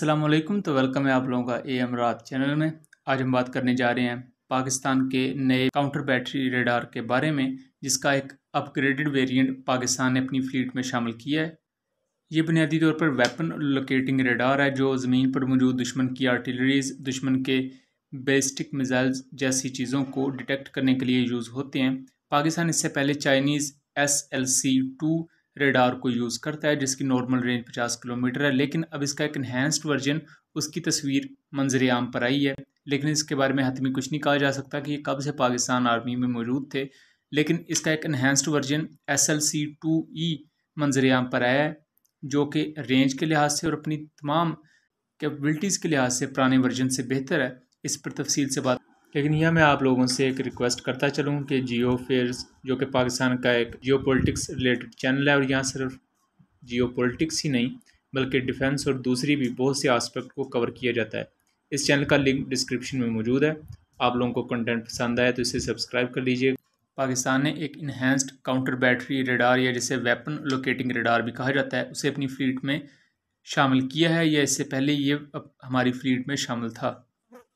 असलम तो वेलकम है आप लोगों का ए एम रात चैनल में आज हम बात करने जा रहे हैं पाकिस्तान के नए काउंटर बैटरी रेडार के बारे में जिसका एक अपग्रेडेड वेरिएंट पाकिस्तान ने अपनी फ्लीट में शामिल किया है ये बुनियादी तौर पर वेपन लोकेटिंग रेडार है जो ज़मीन पर मौजूद दुश्मन की आर्टिलरीज दुश्मन के बेस्टिक मिज़ाइल्स जैसी चीज़ों को डिटेक्ट करने के लिए यूज़ होते हैं पाकिस्तान इससे पहले Chinese S L C two radar को यूज़ करता है जिसकी नॉर्मल रेंज पचास किलोमीटर है लेकिन अब इसका एक इन्हेंस्ड वर्जन उसकी तस्वीर मंजर आम पर आई है लेकिन इसके बारे में हतमी कुछ नहीं कहा जा सकता कि ये कब से पाकिस्तान आर्मी में मौजूद थे लेकिन इसका एक enhanced version S L C two E मंजर आम पर आया है जो कि रेंज के लिहाज से और अपनी तमाम कैपेबिलिटीज़ के लिहाज से पुराने वर्जन से बेहतर है इस पर तफसील से बात लेकिन यह मैं आप लोगों से एक रिक्वेस्ट करता चलूँ कि जियो फेयर्स जो कि पाकिस्तान का एक जियो पोलिटिक्स रिलेटेड चैनल है और यहाँ सिर्फ जियो पोलिटिक्स ही नहीं बल्कि डिफेंस और दूसरी भी बहुत से आस्पेक्ट को कवर किया जाता है इस चैनल का लिंक डिस्क्रिप्शन में मौजूद है आप लोगों को कंटेंट पसंद आया तो इसे सब्सक्राइब कर लीजिए पाकिस्तान ने एक इन्हेंस्ड काउंटर बैटरी रेडार या जिसे वेपन लोकेटिंग रेडार भी कहा जाता है उसे अपनी फ्लीट में शामिल किया है या इससे पहले ये हमारी फ्लीट में शामिल था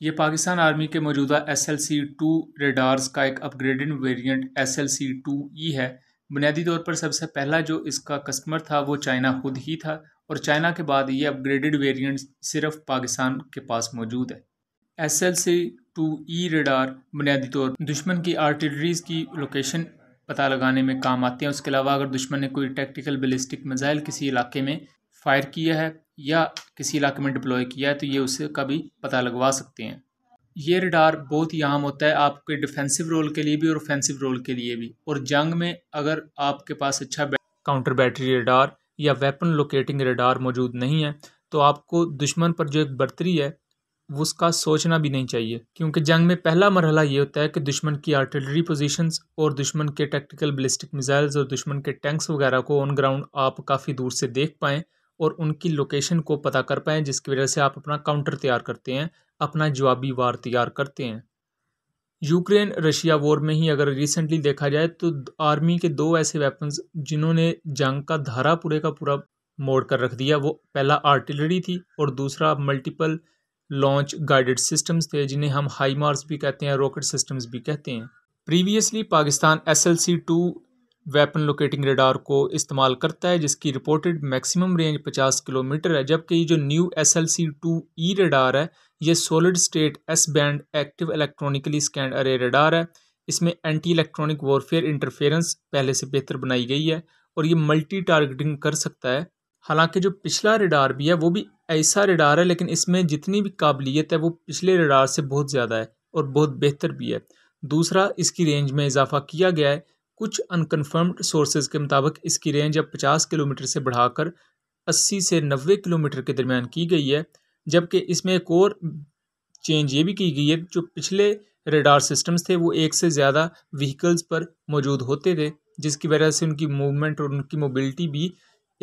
ये पाकिस्तान आर्मी के मौजूदा S L C two radars का एक upgraded variant S L C two E है बुनियादी तौर पर सबसे पहला जो इसका कस्टमर था वो चाइना खुद ही था और चाइना के बाद ये अपग्रेडेड वेरिएंट सिर्फ पाकिस्तान के पास मौजूद है S L C two E radar बुनियादी तौर दुश्मन की आर्टिलरीज की लोकेशन पता लगाने में काम आते हैं उसके अलावा अगर दुश्मन ने कोई टेक्टिकल बेलिस्टिक मिज़ाइल किसी इलाके में फायर किया है या किसी इलाके में डिप्लॉय किया है तो ये उसे कभी पता लगवा सकते हैं ये रडार बहुत ही अहम होता है आपके डिफेंसिव रोल के लिए भी और ऑफेंसिव रोल के लिए भी और जंग में अगर आपके पास अच्छा काउंटर बैटरी रडार या वेपन लोकेटिंग रडार मौजूद नहीं है तो आपको दुश्मन पर जो एक बर्तरी है उसका सोचना भी नहीं चाहिए क्योंकि जंग में पहला मरहला ये होता है कि दुश्मन की आर्टिलरी पोजीशंस और दुश्मन के टैक्टिकल बलिस्टिक मिसाइल्स और दुश्मन के टैंक्स वगैरह को ऑन ग्राउंड आप काफ़ी दूर से देख पाएँ और उनकी लोकेशन को पता कर पाएँ जिसकी वजह से आप अपना काउंटर तैयार करते हैं अपना जवाबी वार तैयार करते हैं यूक्रेन रशिया वॉर में ही अगर रिसेंटली देखा जाए तो आर्मी के दो ऐसे वेपन्स जिन्होंने जंग का धारा पूरे का पूरा मोड़ कर रख दिया वो पहला आर्टिलरी थी और दूसरा मल्टीपल लॉन्च गाइडेड सिस्टम्स थे जिन्हें हम हाई मार्स भी कहते हैं रॉकेट सिस्टम्स भी कहते हैं previously Pakistan S L C two weapon locating radar को इस्तेमाल करता है जिसकी रिपोर्टेड मैक्सिमम रेंज 50 किलोमीटर है जबकि ये जो new S L C two E radar है ये solid state S band active electronically scanned array radar है इसमें एंटी इलेक्ट्रॉनिक वॉरफेयर इंटरफेरेंस पहले से बेहतर बनाई गई है और ये मल्टी टारगेटिंग कर सकता है हालांकि जो पिछला रडार भी है वो भी ऐसा रडार है लेकिन इसमें जितनी भी काबिलियत है वो पिछले रडार से बहुत ज़्यादा है और बहुत बेहतर भी है दूसरा इसकी रेंज में इजाफा किया गया है कुछ अनकन्फर्म्ड सोर्सेज के मुताबिक इसकी रेंज अब 50 किलोमीटर से बढ़ाकर 80 से 90 किलोमीटर के दरमियान की गई है जबकि इसमें एक और चेंज ये भी की गई है जो पिछले रेडार सिस्टम्स थे वो एक से ज़्यादा व्हीकल्स पर मौजूद होते थे जिसकी वजह से उनकी मूवमेंट और उनकी मोबिलिटी भी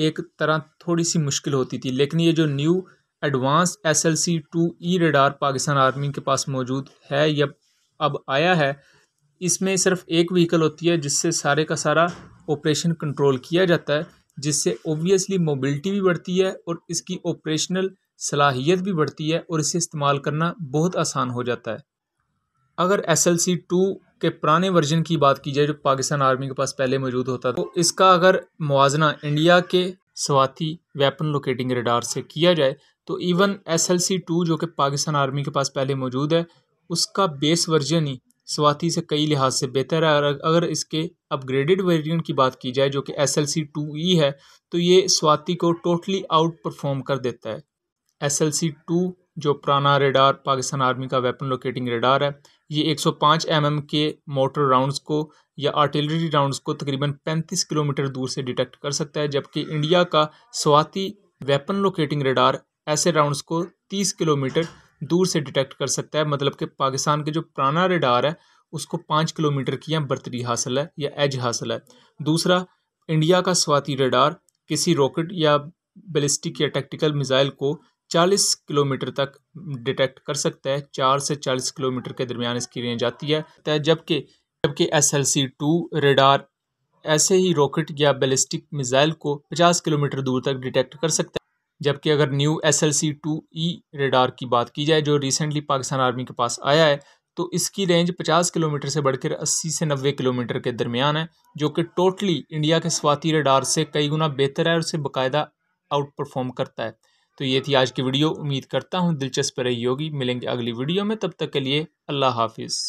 एक तरह थोड़ी सी मुश्किल होती थी लेकिन ये जो new advance S L C two E radar Pakistan army के पास मौजूद है या अब आया है इसमें सिर्फ एक व्हीकल होती है जिससे सारे का सारा ऑपरेशन कंट्रोल किया जाता है जिससे ओबियसली मोबिलिटी भी बढ़ती है और इसकी ऑपरेशनल सलाहियत भी बढ़ती है और इसे इस्तेमाल करना बहुत आसान हो जाता है अगर एस एल सी टू के पुराने वर्जन की बात की जाए जो पाकिस्तान आर्मी के पास पहले मौजूद होता था तो इसका अगर मुआजना इंडिया के स्वाति वेपन लोकेटिंग रेडार से किया जाए तो even S L C two जो कि पाकिस्तान आर्मी के पास पहले मौजूद है उसका बेस वर्जन ही स्वाति से कई लिहाज से बेहतर है और अगर इसके अपग्रेडेड वेरिएंट की बात की जाए जो कि S L C two E है तो ये स्वाति को टोटली आउट परफॉर्म कर देता है एस एल सी टू जो पुराना रेडार पाकिस्तान आर्मी का वेपन लोकेटिंग रेडार है ये 105 एमएम के मोटर राउंड्स को या आर्टिलरी राउंड्स को तकरीबन 35 किलोमीटर दूर से डिटेक्ट कर सकता है जबकि इंडिया का स्वाति वेपन लोकेटिंग रेडार ऐसे राउंड्स को 30 किलोमीटर दूर से डिटेक्ट कर सकता है मतलब कि पाकिस्तान के जो पुराना रेडार है उसको पाँच किलोमीटर की यहाँ बर्तरी हासिल है या एज हासिल है दूसरा इंडिया का स्वाति रेडार किसी रॉकेट या बेलिस्टिक या टेक्टिकल मिज़ाइल को 40 किलोमीटर तक डिटेक्ट कर सकता है चार से 40 किलोमीटर के दरमियान इसकी रेंज आती है जबकि जबकि S L C two radar ऐसे ही रॉकेट या बेलिस्टिक मिज़ाइल को 50 किलोमीटर दूर तक डिटेक्ट कर सकता है जबकि अगर new S L C two E e radar की बात की जाए जो रिसेंटली पाकिस्तान आर्मी के पास आया है तो इसकी रेंज 50 किलोमीटर से बढ़कर 80 से 90 किलोमीटर के दरमियान है जो कि टोटली इंडिया के स्वाति रेडार से कई गुना बेहतर है और उसे बाकायदा आउट परफॉर्म करता है तो ये थी आज की वीडियो उम्मीद करता हूँ दिलचस्प रही होगी मिलेंगे अगली वीडियो में तब तक के लिए अल्लाह हाफिज़